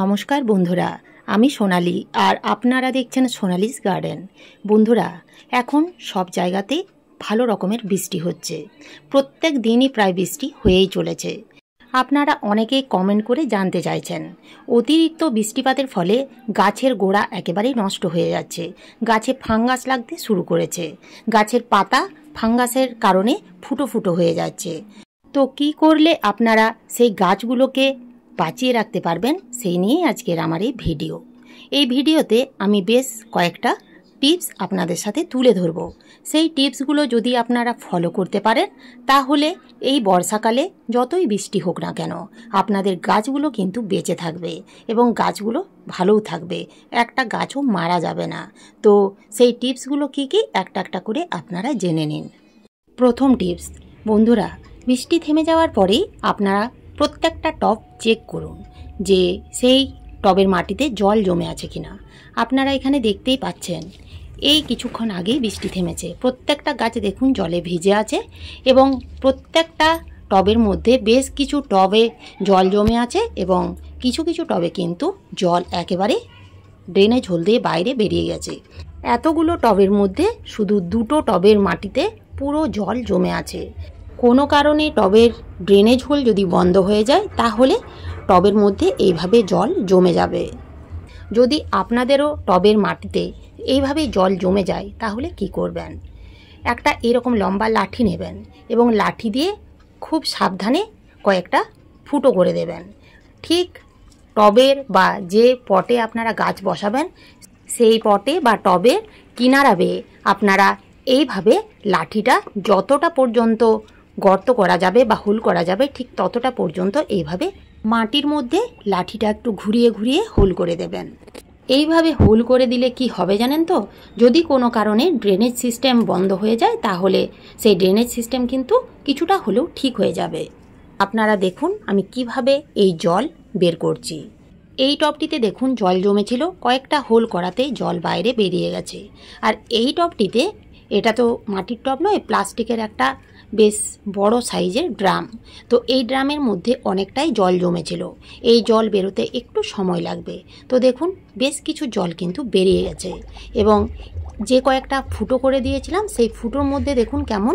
নমস্কার বন্ধুরা আমি সোনালি আর আপনারা দেখছেন সোনালিস গার্ডেন বন্ধুরা এখন সব জায়গাতে ভালো রকমের বৃষ্টি হচ্ছে প্রত্যেক দিনই প্রায় বৃষ্টি হয়েই চলেছে আপনারা অনেকেই কমেন্ট করে জানতে চাইছেন অতিরিক্ত বৃষ্টিপাতের ফলে গাছের গোড়া একেবারেই নষ্ট হয়ে যাচ্ছে গাছে ফাঙ্গাস লাগতে শুরু করেছে গাছের পাতা ফাঙ্গাসের কারণে ফুটো ফুটো হয়ে যাচ্ছে তো কি করলে আপনারা সেই গাছগুলোকে বাঁচিয়ে রাখতে পারবেন সেই নিয়ে আজকের আমার এই ভিডিও এই ভিডিওতে আমি বেশ কয়েকটা টিপস আপনাদের সাথে তুলে ধরব সেই টিপসগুলো যদি আপনারা ফলো করতে পারেন তাহলে এই বর্ষাকালে যতই বৃষ্টি হোক না কেন আপনাদের গাছগুলো কিন্তু বেঁচে থাকবে এবং গাছগুলো ভালোও থাকবে একটা গাছও মারা যাবে না তো সেই টিপসগুলো কী কী একটা একটা করে আপনারা জেনে নিন প্রথম টিপস বন্ধুরা বৃষ্টি থেমে যাওয়ার পরেই আপনারা প্রত্যেকটা টপ চেক করুন যে সেই টবের মাটিতে জল জমে আছে কিনা আপনারা এখানে দেখতেই পাচ্ছেন এই কিছুক্ষণ আগেই বৃষ্টি থেমেছে প্রত্যেকটা গাছ দেখুন জলে ভিজে আছে এবং প্রত্যেকটা টবের মধ্যে বেশ কিছু টবে জল জমে আছে এবং কিছু কিছু টবে কিন্তু জল একেবারে ড্রেনে ঝোল দিয়ে বাইরে বেরিয়ে গেছে এতগুলো টবের মধ্যে শুধু দুটো টবের মাটিতে পুরো জল জমে আছে কোনো কারণে টবের ড্রেনেজ হোল যদি বন্ধ হয়ে যায় তাহলে টবের মধ্যে এইভাবে জল জমে যাবে যদি আপনাদেরও টবের মাটিতে এইভাবে জল জমে যায় তাহলে কি করবেন একটা এরকম লম্বা লাঠি নেবেন এবং লাঠি দিয়ে খুব সাবধানে কয়েকটা ফুটো করে দেবেন ঠিক টবের বা যে পটে আপনারা গাছ বসাবেন সেই পটে বা টবের কিনারাবে আপনারা এইভাবে লাঠিটা যতটা পর্যন্ত গর্ত করা যাবে বা হোল করা যাবে ঠিক ততটা পর্যন্ত এইভাবে মাটির মধ্যে লাঠিটা একটু ঘুরিয়ে ঘুরিয়ে হোল করে দেবেন এইভাবে হোল করে দিলে কি হবে জানেন তো যদি কোনো কারণে ড্রেনেজ সিস্টেম বন্ধ হয়ে যায় তাহলে সেই ড্রেনেজ সিস্টেম কিন্তু কিছুটা হলেও ঠিক হয়ে যাবে আপনারা দেখুন আমি কিভাবে এই জল বের করছি এই টপটিতে দেখুন জল জমেছিল কয়েকটা হোল করাতে জল বাইরে বেরিয়ে গেছে আর এই টপটিতে এটা তো মাটির টপ নয় প্লাস্টিকের একটা বেশ বড় সাইজের ড্রাম তো এই ড্রামের মধ্যে অনেকটাই জল জমেছিল এই জল বেরোতে একটু সময় লাগবে তো দেখুন বেশ কিছু জল কিন্তু বেরিয়ে গেছে এবং যে কয়েকটা ফুটো করে দিয়েছিলাম সেই ফুটোর মধ্যে দেখুন কেমন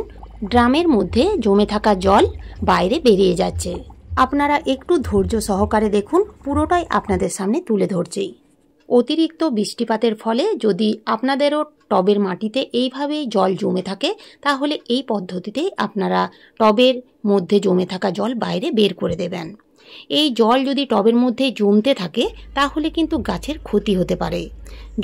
ড্রামের মধ্যে জমে থাকা জল বাইরে বেরিয়ে যাচ্ছে আপনারা একটু ধৈর্য সহকারে দেখুন পুরোটাই আপনাদের সামনে তুলে ধরছেই অতিরিক্ত বৃষ্টিপাতের ফলে যদি আপনাদেরও টবের মাটিতে এইভাবে জল জমে থাকে তাহলে এই পদ্ধতিতেই আপনারা টবের মধ্যে জমে থাকা জল বাইরে বের করে দেবেন এই জল যদি টবের মধ্যে জমতে থাকে তাহলে কিন্তু গাছের ক্ষতি হতে পারে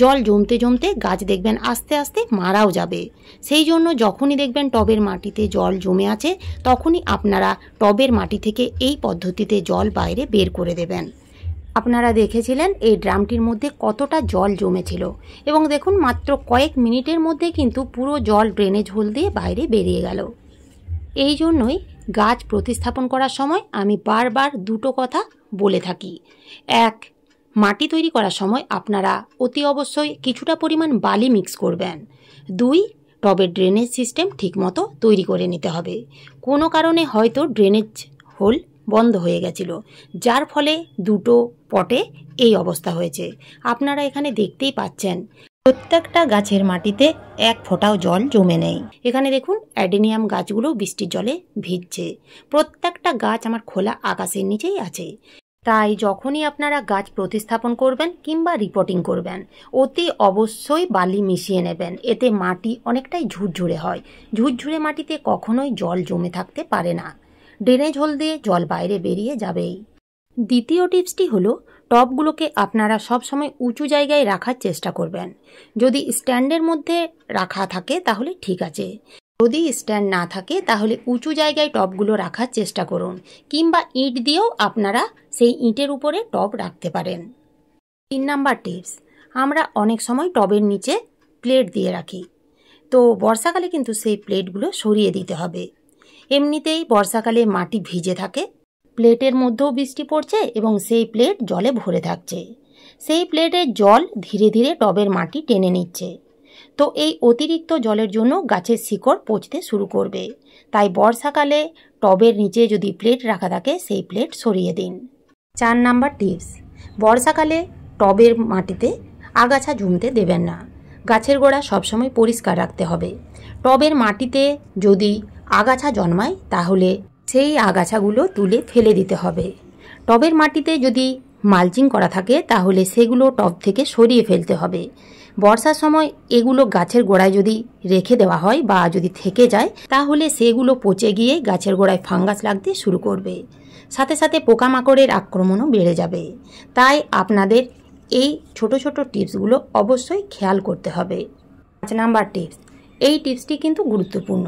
জল জমতে জমতে গাছ দেখবেন আস্তে আস্তে মারাও যাবে সেই জন্য যখনই দেখবেন টবের মাটিতে জল জমে আছে তখনই আপনারা টবের মাটি থেকে এই পদ্ধতিতে জল বাইরে বের করে দেবেন আপনারা দেখেছিলেন এই ড্রামটির মধ্যে কতটা জল জমেছিল এবং দেখুন মাত্র কয়েক মিনিটের মধ্যে কিন্তু পুরো জল ড্রেনেজ হোল দিয়ে বাইরে বেরিয়ে গেল এই জন্যই গাছ প্রতিস্থাপন করার সময় আমি বারবার দুটো কথা বলে থাকি এক মাটি তৈরি করার সময় আপনারা অতি অবশ্যই কিছুটা পরিমাণ বালি মিক্স করবেন দুই টবের ড্রেনেজ সিস্টেম ঠিকমতো তৈরি করে নিতে হবে কোনো কারণে হয়তো ড্রেনেজ হোল বন্ধ হয়ে গেছিল যার ফলে দুটো পটে এই অবস্থা হয়েছে আপনারা এখানে দেখতেই পাচ্ছেন প্রত্যেকটা গাছের মাটিতে এক ফোঁটাও জল জমে নেই এখানে দেখুন অ্যাডেনিয়াম গাছগুলো বৃষ্টির জলে ভিজছে প্রত্যেকটা গাছ আমার খোলা আকাশের নিচেই আছে তাই যখনই আপনারা গাছ প্রতিস্থাপন করবেন কিংবা রিপোর্টিং করবেন অতি অবশ্যই বালি মিশিয়ে নেবেন এতে মাটি অনেকটাই ঝুরঝুরে হয় ঝুরঝুরে মাটিতে কখনোই জল জমে থাকতে পারে না ড্রেনেজ হোল দিয়ে জল বাইরে বেরিয়ে যাবেই দ্বিতীয় টিপসটি হলো টপগুলোকে আপনারা সবসময় উঁচু জায়গায় রাখার চেষ্টা করবেন যদি স্ট্যান্ডের মধ্যে রাখা থাকে তাহলে ঠিক আছে যদি স্ট্যান্ড না থাকে তাহলে উঁচু জায়গায় টপগুলো রাখার চেষ্টা করুন কিংবা ইট দিয়েও আপনারা সেই ইটের উপরে টপ রাখতে পারেন তিন নাম্বার টিপস আমরা অনেক সময় টবের নিচে প্লেট দিয়ে রাখি তো বর্ষাকালে কিন্তু সেই প্লেটগুলো সরিয়ে দিতে হবে এমনিতেই বর্ষাকালে মাটি ভিজে থাকে প্লেটের মধ্যেও বৃষ্টি পড়ছে এবং সেই প্লেট জলে ভরে থাকছে সেই প্লেটের জল ধীরে ধীরে টবের মাটি টেনে নিচ্ছে তো এই অতিরিক্ত জলের জন্য গাছের শিকড় পচতে শুরু করবে তাই বর্ষাকালে টবের নিচে যদি প্লেট রাখা থাকে সেই প্লেট সরিয়ে দিন চার নাম্বার টিপস বর্ষাকালে টবের মাটিতে আগাছা জমতে দেবেন না গাছের গোড়া সবসময় পরিষ্কার রাখতে হবে টবের মাটিতে যদি আগাছা জন্মায় তাহলে সেই আগাছাগুলো তুলে ফেলে দিতে হবে টবের মাটিতে যদি মালচিং করা থাকে তাহলে সেগুলো টব থেকে সরিয়ে ফেলতে হবে বর্ষার সময় এগুলো গাছের গোড়ায় যদি রেখে দেওয়া হয় বা যদি থেকে যায় তাহলে সেগুলো পচে গিয়ে গাছের গোড়ায় ফাঙ্গাস লাগতে শুরু করবে সাথে সাথে পোকামাকড়ের আক্রমণও বেড়ে যাবে তাই আপনাদের এই ছোট ছোট টিপসগুলো অবশ্যই খেয়াল করতে হবে পাঁচ নাম্বার টিপস এই টিপসটি কিন্তু গুরুত্বপূর্ণ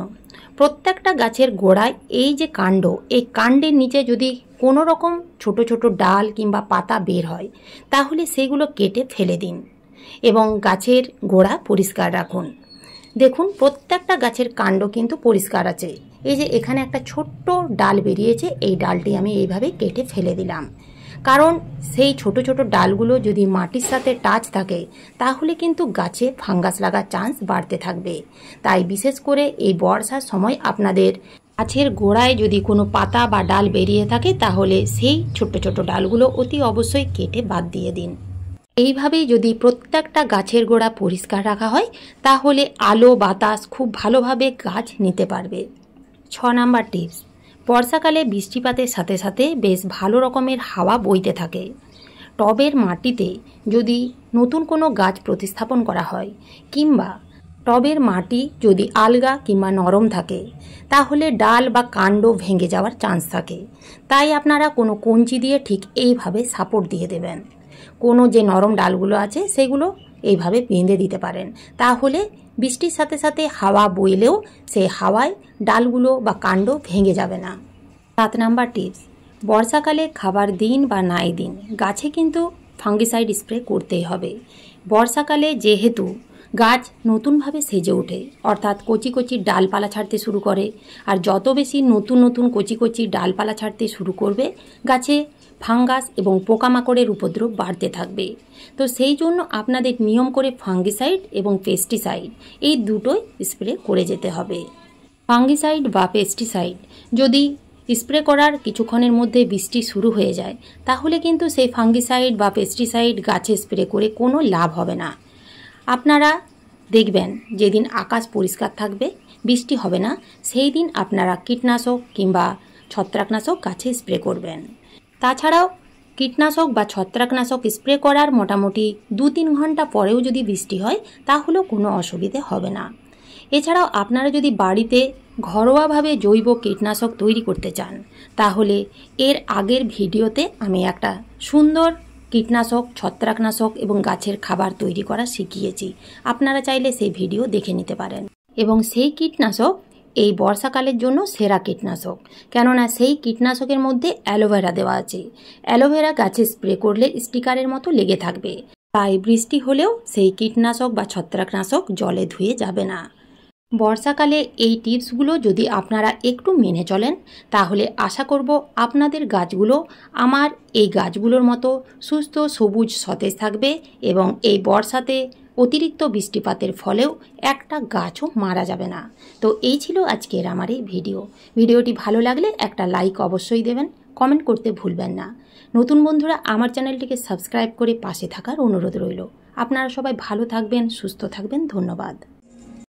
প্রত্যেকটা গাছের গোড়ায় এই যে কাণ্ড এই কাণ্ডের নিচে যদি কোনো রকম ছোট ছোট ডাল কিংবা পাতা বের হয় তাহলে সেগুলো কেটে ফেলে দিন এবং গাছের গোড়া পরিষ্কার রাখুন দেখুন প্রত্যেকটা গাছের কাণ্ড কিন্তু পরিষ্কার আছে এই যে এখানে একটা ছোট্ট ডাল বেরিয়েছে এই ডালটি আমি এইভাবে কেটে ফেলে দিলাম কারণ সেই ছোট ছোট ডালগুলো যদি মাটির সাথে টাচ থাকে তাহলে কিন্তু গাছে ফাঙ্গাস লাগার চান্স বাড়তে থাকবে তাই বিশেষ করে এই বর্ষার সময় আপনাদের গাছের গোড়ায় যদি কোনো পাতা বা ডাল বেরিয়ে থাকে তাহলে সেই ছোট ছোট ডালগুলো অতি অবশ্যই কেটে বাদ দিয়ে দিন এইভাবেই যদি প্রত্যেকটা গাছের গোড়া পরিষ্কার রাখা হয় তাহলে আলো বাতাস খুব ভালোভাবে গাছ নিতে পারবে ছ নাম্বার টিপস বর্ষাকালে বৃষ্টিপাতের সাথে সাথে বেশ ভালো রকমের হাওয়া বইতে থাকে টবের মাটিতে যদি নতুন কোনো গাছ প্রতিস্থাপন করা হয় কিংবা টবের মাটি যদি আলগা কিংবা নরম থাকে তাহলে ডাল বা কাণ্ড ভেঙে যাওয়ার চান্স থাকে তাই আপনারা কোনো কঞ্চি দিয়ে ঠিক এইভাবে সাপোর্ট দিয়ে দেবেন কোনো যে নরম ডালগুলো আছে সেগুলো এইভাবে বেঁধে দিতে পারেন তাহলে বৃষ্টির সাথে সাথে হাওয়া বইলেও সেই হাওয়ায় ডালগুলো বা কাণ্ড ভেঙে যাবে না সাত নাম্বার টিপস বর্ষাকালে খাবার দিন বা নাই দিন গাছে কিন্তু ফাঙ্গিসাইড স্প্রে করতেই হবে বর্ষাকালে যেহেতু গাছ নতুনভাবে সেজে ওঠে অর্থাৎ কচি কচি ডালপালা ছাড়তে শুরু করে আর যত বেশি নতুন নতুন কচি কচি ডালপালা ছাড়তে শুরু করবে গাছে ফাঙ্গাস এবং পোকামাকড়ের উপদ্রব বাড়তে থাকবে তো সেই জন্য আপনাদের নিয়ম করে ফাঙ্গিসাইড এবং পেস্টিসাইড এই দুটোই স্প্রে করে যেতে হবে ফাঙ্গিসাইড বা পেস্টিসাইড যদি স্প্রে করার কিছুক্ষণের মধ্যে বৃষ্টি শুরু হয়ে যায় তাহলে কিন্তু সেই ফাঙ্গিসাইড বা পেস্টিসাইড গাছে স্প্রে করে কোনো লাভ হবে না আপনারা দেখবেন যেদিন আকাশ পরিষ্কার থাকবে বৃষ্টি হবে না সেই দিন আপনারা কীটনাশক কিংবা ছত্রাকনাশক গাছে স্প্রে করবেন তাছাড়াও কীটনাশক বা ছত্রাকনাশক স্প্রে করার মোটামুটি দু তিন ঘন্টা পরেও যদি বৃষ্টি হয় তাহলেও কোনো অসুবিধে হবে না এছাড়াও আপনারা যদি বাড়িতে ঘরোয়াভাবে জৈব কীটনাশক তৈরি করতে চান তাহলে এর আগের ভিডিওতে আমি একটা সুন্দর কীটনাশক ছত্রাকনাশক এবং গাছের খাবার তৈরি করা শিখিয়েছি আপনারা চাইলে সেই ভিডিও দেখে নিতে পারেন এবং সেই কীটনাশক এই বর্ষাকালের জন্য সেরা কীটনাশক কেননা সেই কীটনাশকের মধ্যে অ্যালোভেরা দেওয়া আছে অ্যালোভেরা গাছে স্প্রে করলে স্টিকারের মতো লেগে থাকবে তাই বৃষ্টি হলেও সেই কীটনাশক বা ছত্রাকনাশক জলে ধুয়ে যাবে না বর্ষাকালে এই টিপসগুলো যদি আপনারা একটু মেনে চলেন তাহলে আশা করব আপনাদের গাছগুলো আমার এই গাছগুলোর মতো সুস্থ সবুজ সতেজ থাকবে এবং এই বর্ষাতে অতিরিক্ত বৃষ্টিপাতের ফলেও একটা গাছও মারা যাবে না তো এই ছিল আজকের আমার এই ভিডিও ভিডিওটি ভালো লাগলে একটা লাইক অবশ্যই দেবেন কমেন্ট করতে ভুলবেন না নতুন বন্ধুরা আমার চ্যানেলটিকে সাবস্ক্রাইব করে পাশে থাকার অনুরোধ রইল আপনারা সবাই ভালো থাকবেন সুস্থ থাকবেন ধন্যবাদ